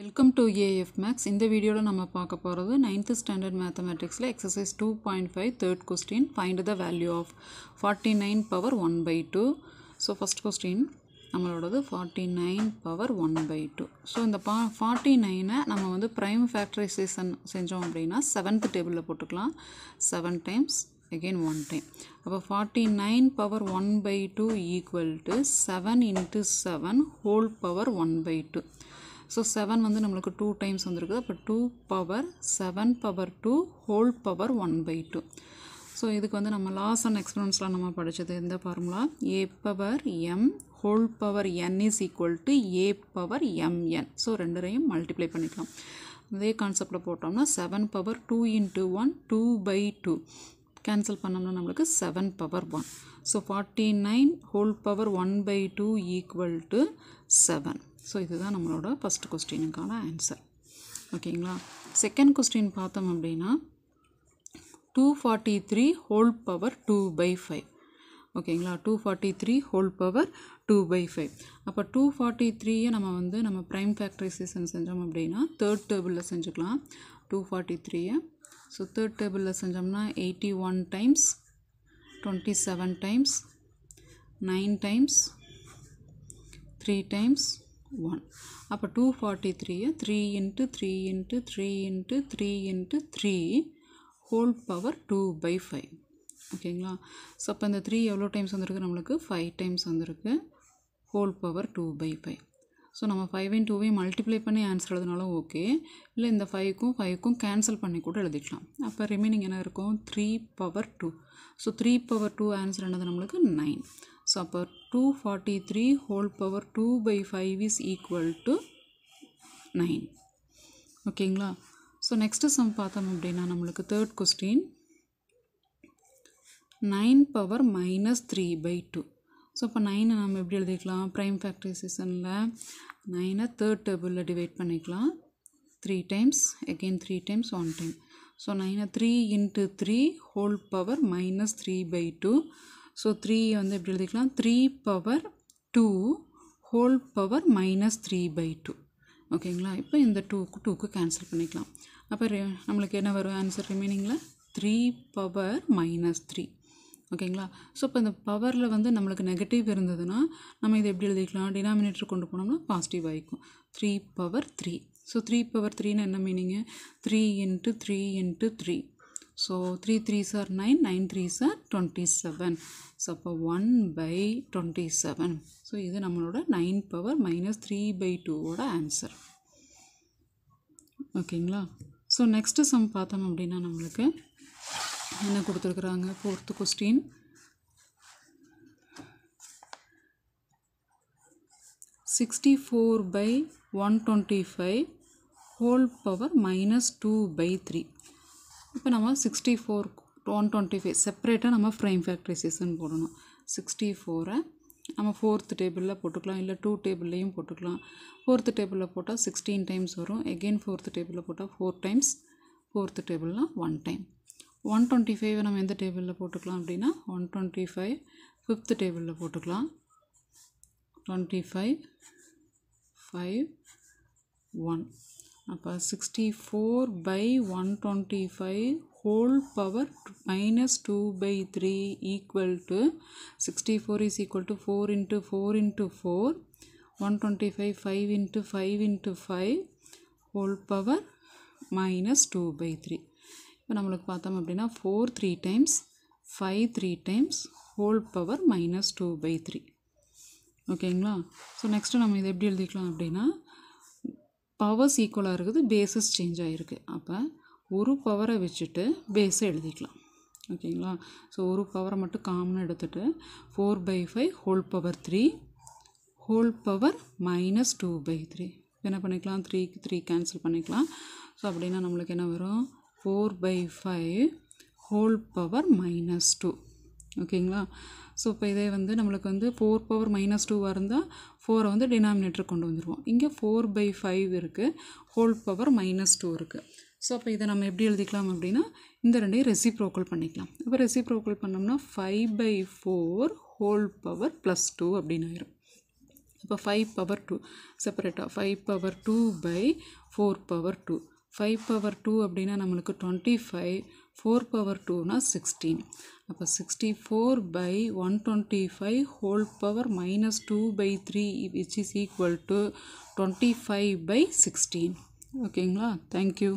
Welcome to AF maths இந்த வீடியோவில் நம்ம பார்க்க போகிறது நைன்த்து ஸ்டாண்டர்ட் மேத்தமெட்டிக்ஸில் exercise two point five third question find the value of forty nine power one by two so first question நம்மளோடது forty nine power one by two so இந்த பா forty நைனை நம்ம வந்து ப்ரைம் ஃபேக்டரைசேஷன் செஞ்சோம் அப்படின்னா seventh டேபிளில் போட்டுக்கலாம் seven times again one time அப்போ forty nine power one by two equal to seven into seven whole power one by two so seven வந்து நம்மளுக்கு டூ டைம்ஸ் வந்திருக்குது அப்போ two power seven power two whole power one by two so இதுக்கு வந்து நம்ம laws and எக்ஸ்பீரியன்ஸ்லாம் நம்ம படித்தது இந்த formula A power M whole power N is equal to A power MN so ரெண்டரையும் மல்டிப்ளை பண்ணிக்கலாம் அதே கான்செப்டில் போட்டோம்னா seven power two into one two by two cancel பண்ணோம்னா நம்மளுக்கு seven power one so forty nine whole power one by two equal to seven so இதுதான் நம்மளோட first கொஸ்டினுக்கான ஆன்சர் ஓகேங்களா செகண்ட் கொஸ்டின் பார்த்தோம் அப்படின்னா two forty three whole power two by five ஓகேங்களா two forty three whole power two by five அப்போ two forty த்ரீயை நம்ம வந்து நம்ம ப்ரைம் ஃபேக்ட்ரைசேஷன் செஞ்சோம் அப்படின்னா தேர்ட் டேபிளில் செஞ்சுக்கலாம் டூ ஃபார்ட்டி த்ரீயை ஸோ தேர்ட் டேபிளில் செஞ்சோம்னா eighty one times twenty seven times nine times three times one அப்போ டூ ஃபார்ட்டி த்ரீயை three into three into three into three into three whole power two by five ஓகேங்களா so அப்போ இந்த three எவ்வளோ times வந்திருக்கு நம்மளுக்கு ஃபைவ் டைம்ஸ் வந்திருக்கு whole power two by five so நம்ம ஃபைவ் இன் டூவையும் மல்டிப்ளை பண்ணி ஆன்சர் எழுதினாலும் ஓகே இல்லை இந்த ஃபைவ்க்கும் ஃபைவ்க்கும் கேன்சல் பண்ணி கூட எழுதிக்கலாம் அப்போ ரிமைனிங் என்ன இருக்கும் three power two so three power two answer என்னது நம்மளுக்கு நைன் ஸோ அப்போ two forty three whole power two by five is equal to nine ஓகேங்களா ஸோ நெக்ஸ்ட்டு சம் பார்த்தோம் அப்படின்னா நம்மளுக்கு third question nine power minus three by two so இப்போ நைனை நம்ம எப்படி எழுதிக்கலாம் ப்ரைம் ஃபேக்டரைசேஷனில் நைனை தேர்ட் டேபிளில் டிவைட் பண்ணிக்கலாம் three times again three times one time so நைனை three into three whole power minus three by two so three வந்து எப்படி எழுதிக்கலாம் three power two whole power minus three by two ஓகேங்களா இப்போ இந்த டூக்கு டூக்கு கேன்சல் பண்ணிக்கலாம் அப்போ ரே நம்மளுக்கு என்ன வரும் ஆன்சர் ரிமைனிங்கில் த்ரீ பவர் மைனஸ் த்ரீ ஓகேங்களா ஸோ இப்போ இந்த பவரில் வந்து நம்மளுக்கு நெகட்டிவ் இருந்ததுன்னா நம்ம இதை எப்படி எழுதிக்கலாம் டினாமினேட்டர் கொண்டு போனோம்னா பாசிட்டிவ் ஆகிக்கும் three power three so three power த்ரீன்னு என்ன மீனிங்கு three into three into three so three 3 3s nine nine three sir twenty 27. So அப்போ பை டுவெண்ட்டி செவன் ஸோ இது நம்மளோட nine power minus three by டூவோட ஆன்சர் ஓகேங்களா so next sum பார்த்தோம் அப்படின்னா நம்மளுக்கு என்ன கொடுத்துருக்குறாங்க fourth question sixty four by one twenty five whole power minus two by three இப்போ நம்ம sixty four one twenty five செப்பரேட்டாக நம்ம ஃப்ரேம் சீசன் போடணும் சிக்ஸ்டி ஃபோரை நம்ம ஃபோர்த்து டேபிளில் போட்டுக்கலாம் இல்லை டூ டேபிள்லேயும் போட்டுக்கலாம் ஃபோர்த்து டேபிளில் போட்டால் சிக்ஸ்டீன் டைம்ஸ் வரும் எகெயின் ஃபோர்த்து டேபிளில் போட்டால் ஃபோர் டைம்ஸ் ஃபோர்த்து டேபிள்னால் ஒன் டைம் ஒன் டுவெண்ட்டி ஃபைவை நம்ம எந்த டேபிளில் போட்டுக்கலாம் அப்படின்னா ஒன் டுவெண்ட்டி ஃபைவ் ஃபிஃப்த்து டேபிளில் போட்டுக்கலாம் டுவெண்ட்டி ஃபைவ் ஃபைவ் ஒன் அப்ப 64 / 125 ^ -2/3 = 64 = 4 * 4 * 4 125 5 * 5 * 5 ^ -2/3 இப்ப நமக்கு பாத்தோம் அப்படினா 4 3 டைம்ஸ் 5 3 டைம்ஸ் ^ -2/3 ஓகேங்களா சோ நெக்ஸ்ட் நம்ம இது எப்படி எழுதிக்லாம் அப்படினா பவர்ஸ் ஈக்குவலாக இருக்குது பேஸஸ் சேஞ்ச் ஆகிருக்கு அப்போ ஒரு பவரை வச்சுட்டு பேஸை எழுதிக்கலாம் ஓகேங்களா ஸோ ஒரு பவரை மட்டும் காமனாக எடுத்துகிட்டு four by five whole power three whole power minus two by three என்ன பண்ணிக்கலாம் த்ரீ த்ரீ கேன்சல் பண்ணிக்கலாம் ஸோ அப்படின்னா நம்மளுக்கு என்ன வரும் four by five whole power minus two ஓகேங்களா ஸோ இப்போ இதே வந்து நம்மளுக்கு வந்து ஃபோர் பவர் மைனஸ் டூவாக இருந்தால் ஃபோரை வந்து டினாமினேட்டர் கொண்டு வந்துடுவோம் இங்கே ஃபோர் பை ஃபைவ் இருக்குது ஹோல் பவர் மைனஸ் டூ இருக்குது ஸோ அப்போ இதை நம்ம எப்படி எழுதிக்கலாம் அப்படின்னா இந்த ரெண்டையும் ரெசிப்ரோக்கல் பண்ணிக்கலாம் இப்போ ரெசிப்ரோக்கல் பண்ணோம்னா five by four whole power plus two அப்படின்னு ஆயிரும் இப்போ ஃபைவ் பவர் டூ செப்பரேட்டாக five power two by four power two five power two அப்படின்னா நம்மளுக்கு டுவெண்ட்டி ஃபைவ் ஃபோர் பவர் டூனால் சிக்ஸ்டீன் அப்போ sixty four by one twenty five whole power minus two by three which is equal to twenty five by sixteen ஓகேங்களா thank you